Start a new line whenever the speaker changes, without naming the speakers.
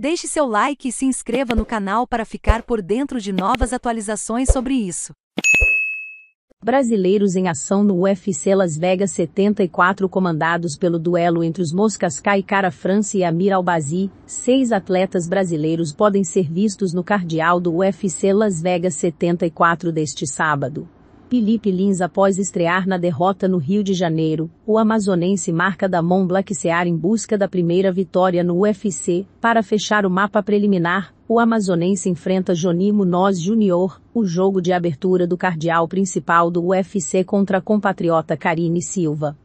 Deixe seu like e se inscreva no canal para ficar por dentro de novas atualizações
sobre isso. Brasileiros em ação no UFC Las Vegas 74 comandados pelo duelo entre os Moscas Kai Cara França e Amir Albazi, seis atletas brasileiros podem ser vistos no cardeal do UFC Las Vegas 74 deste sábado. Felipe Lins após estrear na derrota no Rio de Janeiro, o amazonense marca da Black Sear em busca da primeira vitória no UFC. Para fechar o mapa preliminar, o amazonense enfrenta Jonimo Nós Jr., o jogo de abertura do cardeal principal do UFC contra a compatriota Karine Silva.